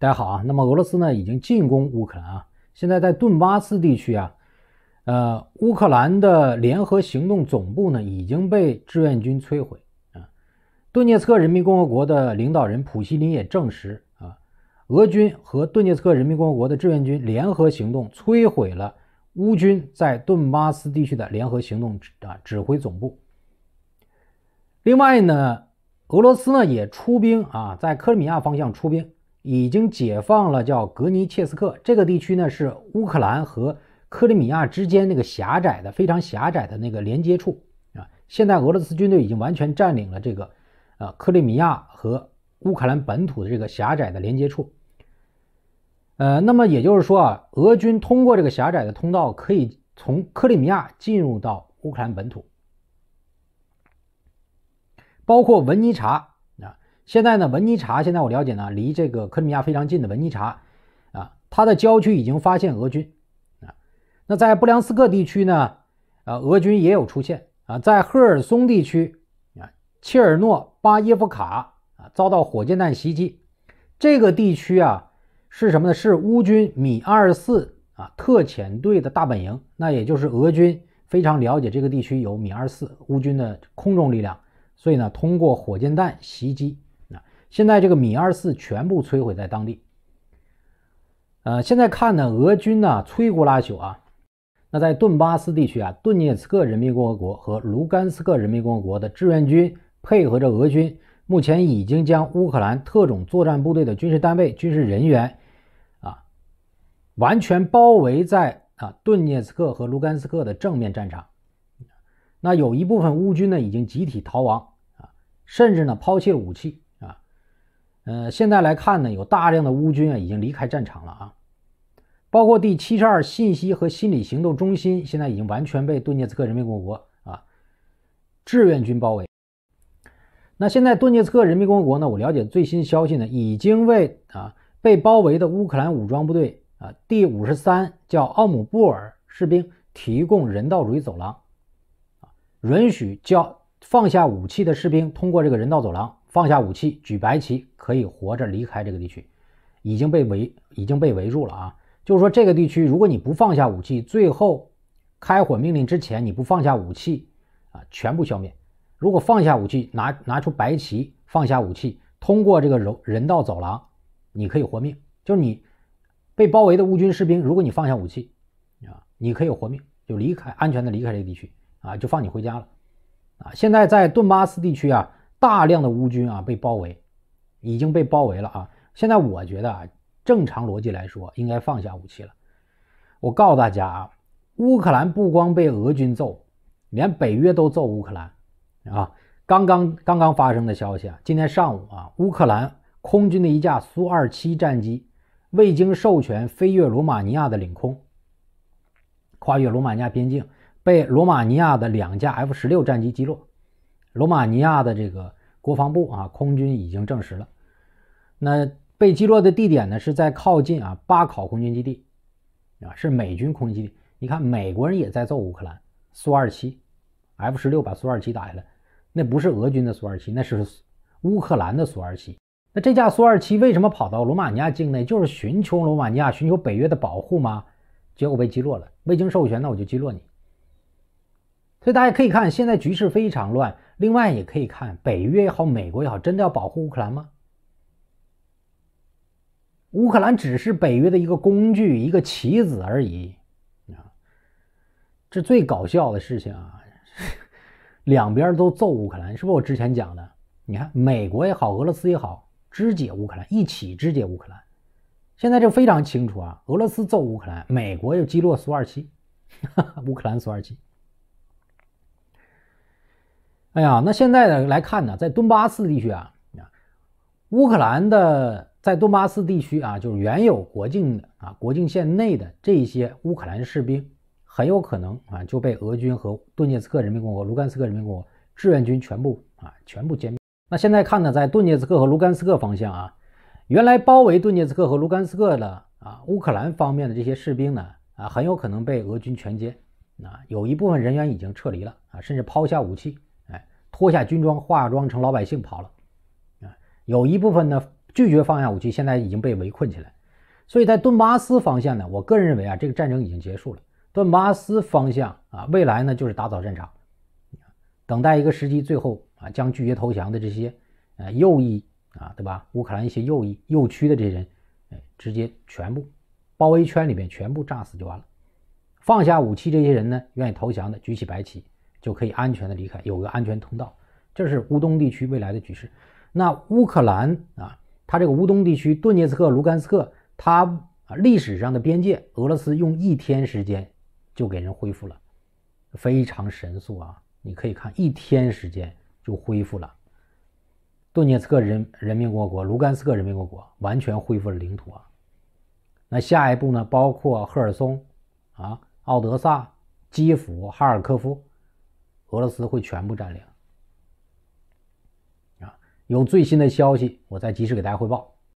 大家好啊，那么俄罗斯呢已经进攻乌克兰啊，现在在顿巴斯地区啊，呃，乌克兰的联合行动总部呢已经被志愿军摧毁啊。顿涅茨克人民共和国的领导人普希林也证实啊，俄军和顿涅茨克人民共和国的志愿军联合行动摧毁了乌军在顿巴斯地区的联合行动啊指挥总部。另外呢，俄罗斯呢也出兵啊，在克里米亚方向出兵。已经解放了，叫格尼切斯克这个地区呢，是乌克兰和克里米亚之间那个狭窄的、非常狭窄的那个连接处啊。现在俄罗斯军队已经完全占领了这个，呃，克里米亚和乌克兰本土的这个狭窄的连接处。呃，那么也就是说啊，俄军通过这个狭窄的通道，可以从克里米亚进入到乌克兰本土，包括文尼察现在呢，文尼察现在我了解呢，离这个克里米亚非常近的文尼察，啊，它的郊区已经发现俄军，啊，那在布良斯克地区呢，呃，俄军也有出现，啊，在赫尔松地区，啊，切尔诺巴耶夫卡，啊，遭到火箭弹袭击，这个地区啊，是什么呢？是乌军米二四啊特遣队的大本营，那也就是俄军非常了解这个地区有米二四乌军的空中力量，所以呢，通过火箭弹袭击。现在这个米二四全部摧毁在当地。呃，现在看呢，俄军呢摧枯拉朽啊。那在顿巴斯地区啊，顿涅茨克人民共和国和卢甘斯克人民共和国的志愿军配合着俄军，目前已经将乌克兰特种作战部队的军事单位、军事人员啊，完全包围在啊顿涅茨克和卢甘斯克的正面战场。那有一部分乌军呢已经集体逃亡啊，甚至呢抛弃武器。呃，现在来看呢，有大量的乌军啊已经离开战场了啊，包括第七十二信息和心理行动中心，现在已经完全被顿涅茨克人民共和国啊志愿军包围。那现在顿涅茨克人民共和国呢，我了解最新消息呢，已经为啊被包围的乌克兰武装部队啊第五十三叫奥姆布尔士兵提供人道主义走廊，啊，允许叫放下武器的士兵通过这个人道走廊放下武器，举白旗。可以活着离开这个地区，已经被围已经被围住了啊！就是说，这个地区，如果你不放下武器，最后开火命令之前你不放下武器啊，全部消灭；如果放下武器，拿拿出白旗，放下武器，通过这个柔人道走廊，你可以活命。就是你被包围的乌军士兵，如果你放下武器啊，你可以活命，就离开安全的离开这个地区啊，就放你回家了啊！现在在顿巴斯地区啊，大量的乌军啊被包围。已经被包围了啊！现在我觉得啊，正常逻辑来说应该放下武器了。我告诉大家啊，乌克兰不光被俄军揍，连北约都揍乌克兰啊！刚刚刚刚发生的消息啊，今天上午啊，乌克兰空军的一架苏 -27 战机未经授权飞越罗马尼亚的领空，跨越罗马尼亚边境，被罗马尼亚的两架 F-16 战机击落。罗马尼亚的这个。国防部啊，空军已经证实了，那被击落的地点呢是在靠近啊巴考空军基地啊，是美军空军基地。你看，美国人也在揍乌克兰苏 -27，F-16 把苏 -27 打下来，那不是俄军的苏 -27，那是乌克兰的苏 -27。那这架苏 -27 为什么跑到罗马尼亚境内？就是寻求罗马尼亚、寻求北约的保护吗？结果被击落了，未经授权，那我就击落你。所以大家可以看，现在局势非常乱。另外，也可以看北约也好，美国也好，真的要保护乌克兰吗？乌克兰只是北约的一个工具、一个棋子而已。啊，这最搞笑的事情啊，两边都揍乌克兰，是不是？我之前讲的，你看，美国也好，俄罗斯也好，肢解乌克兰，一起肢解乌克兰。现在这非常清楚啊，俄罗斯揍乌克兰，美国又击落苏二七，乌克兰苏二七。哎呀，那现在呢来看呢，在顿巴斯地区啊，乌克兰的在顿巴斯地区啊，就是原有国境的啊国境线内的这些乌克兰士兵，很有可能啊就被俄军和顿涅茨克人民共和国、卢甘斯克人民共和国志愿军全部啊全部歼灭。那现在看呢，在顿涅茨克和卢甘斯克方向啊，原来包围顿涅茨克和卢甘斯克的啊乌克兰方面的这些士兵呢啊，很有可能被俄军全歼。啊，有一部分人员已经撤离了啊，甚至抛下武器。脱下军装，化妆成老百姓跑了啊！有一部分呢拒绝放下武器，现在已经被围困起来。所以在顿巴斯方向呢，我个人认为啊，这个战争已经结束了。顿巴斯方向啊，未来呢就是打扫战场，等待一个时机，最后啊将拒绝投降的这些呃右翼啊，对吧？乌克兰一些右翼右区的这些人，哎，直接全部包围圈里面全部炸死就完了。放下武器，这些人呢愿意投降的举起白旗。就可以安全的离开，有个安全通道。这是乌东地区未来的局势。那乌克兰啊，它这个乌东地区顿涅茨克、卢甘斯克，它啊历史上的边界，俄罗斯用一天时间就给人恢复了，非常神速啊！你可以看，一天时间就恢复了顿涅茨克人人民共和国、卢甘斯克人民共和国完全恢复了领土啊。那下一步呢？包括赫尔松啊、奥德萨、基辅、哈尔科夫。俄罗斯会全部占领。啊，有最新的消息，我再及时给大家汇报。